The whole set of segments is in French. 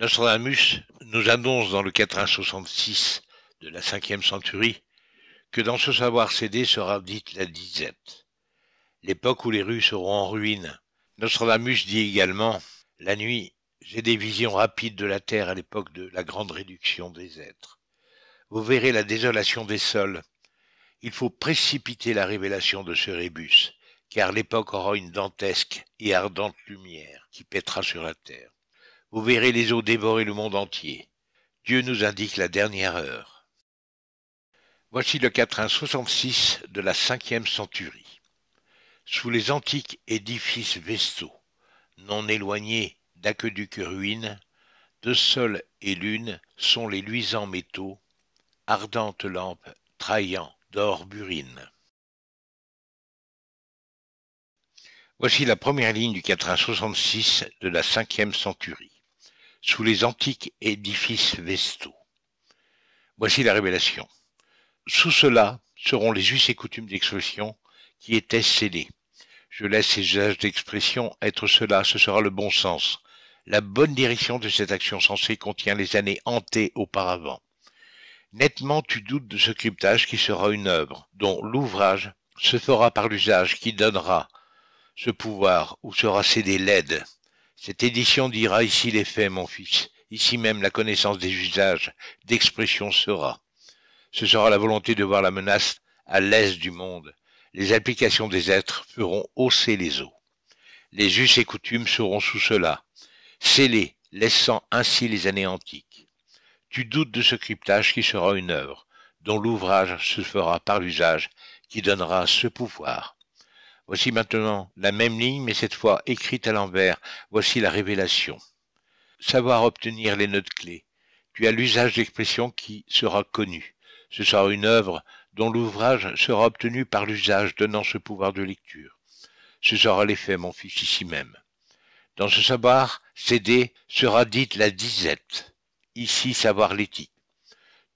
Nostradamus nous annonce dans le 466 de la cinquième centurie que dans ce savoir cédé sera dite la disette, l'époque où les rues seront en ruine. Nostradamus dit également La nuit, j'ai des visions rapides de la terre à l'époque de la grande réduction des êtres. Vous verrez la désolation des sols. Il faut précipiter la révélation de ce rébus, car l'époque aura une dantesque et ardente lumière qui pètera sur la terre. Vous verrez les eaux dévorer le monde entier. Dieu nous indique la dernière heure. Voici le quatrain de la cinquième centurie. Sous les antiques édifices vestaux, non éloignés d'aqueducs ruines, de sol et lune sont les luisants métaux, ardentes lampes trahant d'or burine. Voici la première ligne du six de la cinquième centurie sous les antiques édifices vestaux. Voici la révélation. Sous cela seront les us et coutumes d'expression qui étaient scellés. Je laisse ces usages d'expression être cela, ce sera le bon sens. La bonne direction de cette action censée contient les années hantées auparavant. Nettement, tu doutes de ce cryptage qui sera une œuvre, dont l'ouvrage se fera par l'usage qui donnera ce pouvoir ou sera cédé l'aide cette édition dira ici les faits, mon fils. Ici même la connaissance des usages, d'expression sera. Ce sera la volonté de voir la menace à l'aise du monde. Les applications des êtres feront hausser les eaux. Les us et coutumes seront sous cela, scellés, laissant ainsi les années antiques. Tu doutes de ce cryptage qui sera une œuvre, dont l'ouvrage se fera par l'usage, qui donnera ce pouvoir. Voici maintenant la même ligne, mais cette fois écrite à l'envers. Voici la révélation. Savoir obtenir les notes clés. Tu as l'usage d'expression qui sera connu. Ce sera une œuvre dont l'ouvrage sera obtenu par l'usage donnant ce pouvoir de lecture. Ce sera l'effet, mon fils, ici même. Dans ce savoir, céder sera dite la disette, ici savoir l'éthique.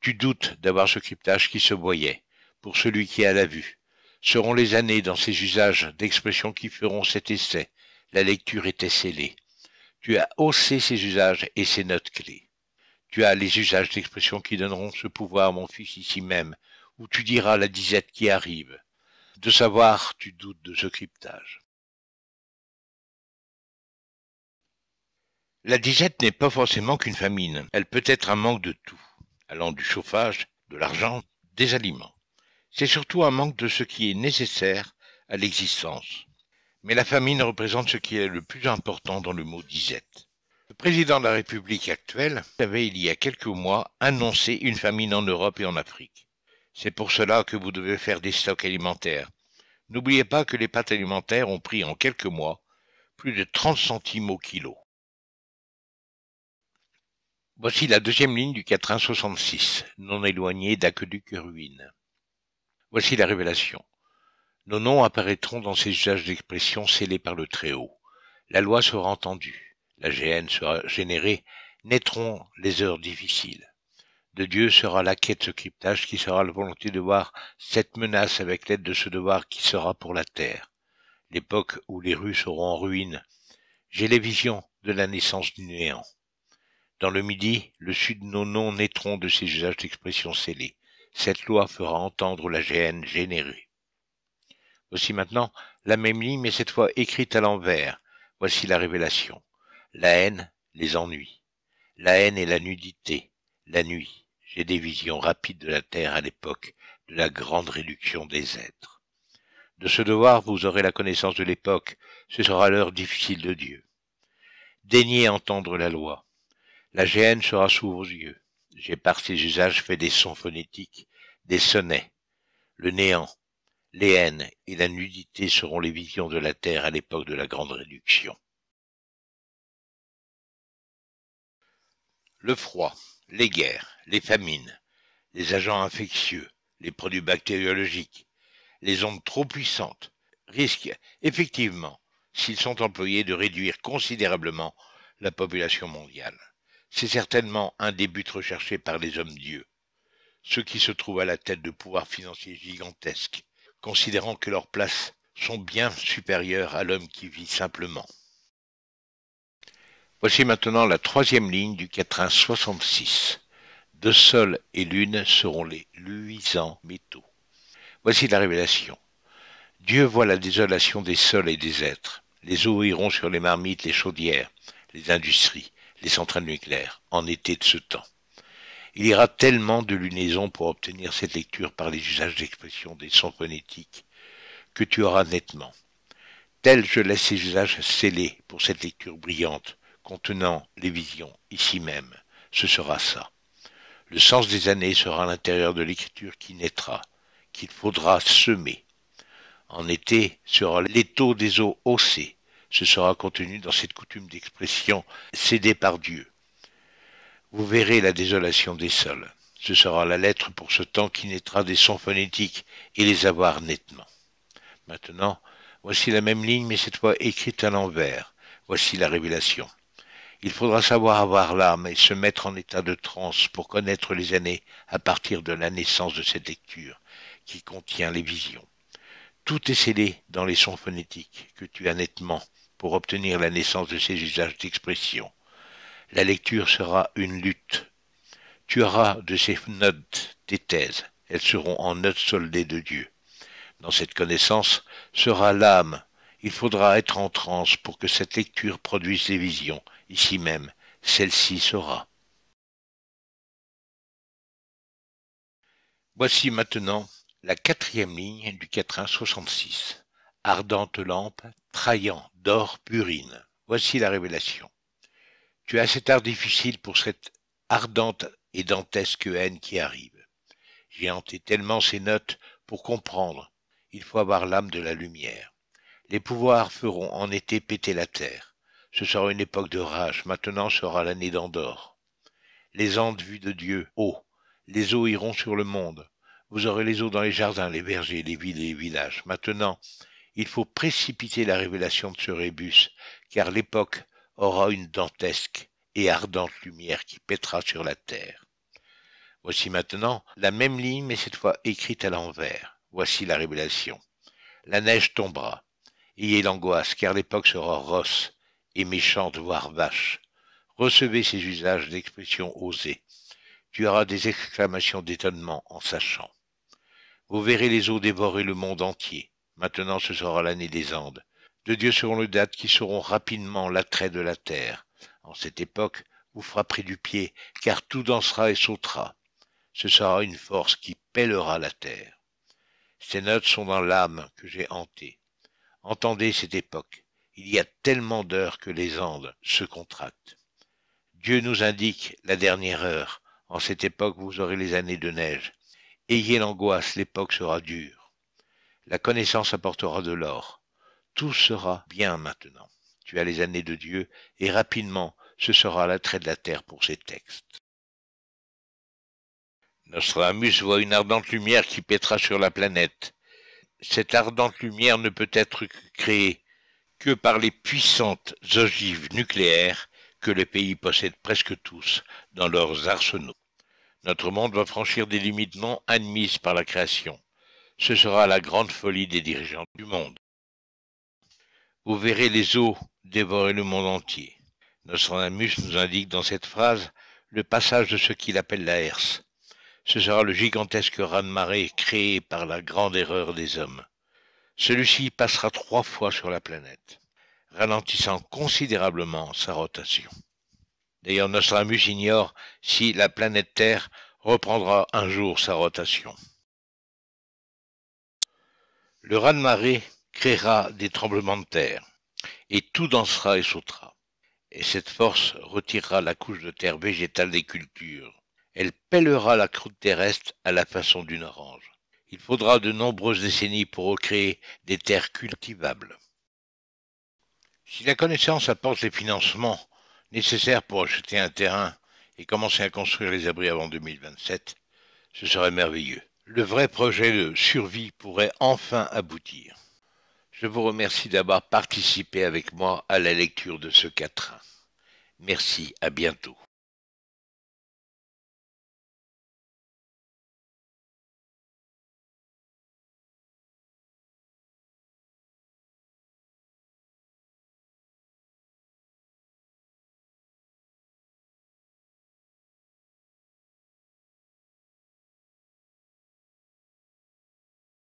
Tu doutes d'avoir ce cryptage qui se voyait, pour celui qui a la vue. Seront les années dans ces usages d'expression qui feront cet essai. La lecture était scellée. Tu as haussé ces usages et ces notes clés. Tu as les usages d'expression qui donneront ce pouvoir à mon fils ici même, où tu diras la disette qui arrive. De savoir, tu doutes de ce cryptage. La disette n'est pas forcément qu'une famine, elle peut être un manque de tout, allant du chauffage, de l'argent, des aliments c'est surtout un manque de ce qui est nécessaire à l'existence. Mais la famine représente ce qui est le plus important dans le mot disette. Le président de la République actuelle avait il y a quelques mois annoncé une famine en Europe et en Afrique. C'est pour cela que vous devez faire des stocks alimentaires. N'oubliez pas que les pâtes alimentaires ont pris en quelques mois plus de 30 centimes au kilo. Voici la deuxième ligne du 466, non éloignée d'aqueduc ruine. Voici la révélation. Nos noms apparaîtront dans ces usages d'expression scellés par le Très-Haut. La loi sera entendue, la GN sera générée, naîtront les heures difficiles. De Dieu sera la quête ce cryptage qui sera la volonté de voir cette menace avec l'aide de ce devoir qui sera pour la terre. L'époque où les rues seront en ruine. J'ai les visions de la naissance du néant. Dans le midi, le sud, nos noms naîtront de ces usages d'expression scellés. Cette loi fera entendre la gêne générée. Voici maintenant la même ligne, mais cette fois écrite à l'envers. Voici la révélation. La haine, les ennuis. La haine et la nudité. La nuit. J'ai des visions rapides de la terre à l'époque de la grande réduction des êtres. De ce devoir, vous aurez la connaissance de l'époque. Ce sera l'heure difficile de Dieu. Daignez entendre la loi. La gêne sera sous vos yeux. J'ai par ces usages fait des sons phonétiques, des sonnets. Le néant, les haines et la nudité seront les visions de la terre à l'époque de la Grande Réduction. Le froid, les guerres, les famines, les agents infectieux, les produits bactériologiques, les ondes trop puissantes risquent effectivement, s'ils sont employés, de réduire considérablement la population mondiale. C'est certainement un des buts recherchés par les hommes dieux, ceux qui se trouvent à la tête de pouvoirs financiers gigantesques, considérant que leurs places sont bien supérieures à l'homme qui vit simplement. Voici maintenant la troisième ligne du quatrain 66. Deux sol et lune seront les luisants métaux. Voici la révélation. Dieu voit la désolation des sols et des êtres. Les eaux iront sur les marmites, les chaudières, les industries des centrales nucléaires, en été de ce temps. Il y aura tellement de lunaison pour obtenir cette lecture par les usages d'expression des sons phonétiques que tu auras nettement. Tel je laisse ces usages scellés pour cette lecture brillante, contenant les visions, ici même. Ce sera ça. Le sens des années sera à l'intérieur de l'écriture qui naîtra, qu'il faudra semer. En été sera l'étau des eaux haussées, ce sera contenu dans cette coutume d'expression cédée par Dieu. Vous verrez la désolation des sols. Ce sera la lettre pour ce temps qui naîtra des sons phonétiques et les avoir nettement. Maintenant, voici la même ligne, mais cette fois écrite à l'envers. Voici la révélation. Il faudra savoir avoir l'âme et se mettre en état de transe pour connaître les années à partir de la naissance de cette lecture qui contient les visions. Tout est scellé dans les sons phonétiques que tu as nettement pour obtenir la naissance de ces usages d'expression. La lecture sera une lutte. Tu auras de ces notes tes thèses, elles seront en notes soldées de Dieu. Dans cette connaissance sera l'âme. Il faudra être en transe pour que cette lecture produise des visions. Ici même, celle-ci sera. Voici maintenant la quatrième ligne du quatrain Ardente lampe, Traillant, d'or purine. Voici la révélation. Tu as cet art difficile pour cette ardente et dantesque haine qui arrive. J'ai hanté tellement ces notes pour comprendre. Il faut avoir l'âme de la lumière. Les pouvoirs feront en été péter la terre. Ce sera une époque de rage, maintenant sera l'année d'Andorre. Les Andes vues de Dieu, oh, les eaux iront sur le monde. Vous aurez les eaux dans les jardins, les bergers, les villes et les villages. Maintenant, il faut précipiter la révélation de ce rébus, car l'époque aura une dantesque et ardente lumière qui pètera sur la terre. Voici maintenant la même ligne, mais cette fois écrite à l'envers. Voici la révélation. La neige tombera. Ayez l'angoisse, car l'époque sera rosse et méchante, voire vache. Recevez ces usages d'expression osées. Tu auras des exclamations d'étonnement en sachant. Vous verrez les eaux dévorer le monde entier. Maintenant ce sera l'année des Andes. De Dieu seront les dates qui seront rapidement l'attrait de la terre. En cette époque, vous frapperez du pied, car tout dansera et sautera. Ce sera une force qui pèlera la terre. Ces notes sont dans l'âme que j'ai hantée. Entendez cette époque. Il y a tellement d'heures que les Andes se contractent. Dieu nous indique la dernière heure. En cette époque, vous aurez les années de neige. Ayez l'angoisse, l'époque sera dure. La connaissance apportera de l'or. Tout sera bien maintenant. Tu as les années de Dieu, et rapidement ce sera l'attrait de la terre pour ces textes. amus voit une ardente lumière qui pètera sur la planète. Cette ardente lumière ne peut être créée que par les puissantes ogives nucléaires que les pays possèdent presque tous dans leurs arsenaux. Notre monde va franchir des limites non admises par la création ce sera la grande folie des dirigeants du monde. Vous verrez les eaux dévorer le monde entier. Nostradamus nous indique dans cette phrase le passage de ce qu'il appelle la herse. Ce sera le gigantesque raz-de-marée créé par la grande erreur des hommes. Celui-ci passera trois fois sur la planète, ralentissant considérablement sa rotation. D'ailleurs, Nostradamus ignore si la planète Terre reprendra un jour sa rotation. Le raz-de-marée créera des tremblements de terre, et tout dansera et sautera. Et cette force retirera la couche de terre végétale des cultures. Elle pèlera la croûte terrestre à la façon d'une orange. Il faudra de nombreuses décennies pour recréer des terres cultivables. Si la connaissance apporte les financements nécessaires pour acheter un terrain et commencer à construire les abris avant 2027, ce serait merveilleux le vrai projet de survie pourrait enfin aboutir. Je vous remercie d'avoir participé avec moi à la lecture de ce quatrain. Merci, à bientôt.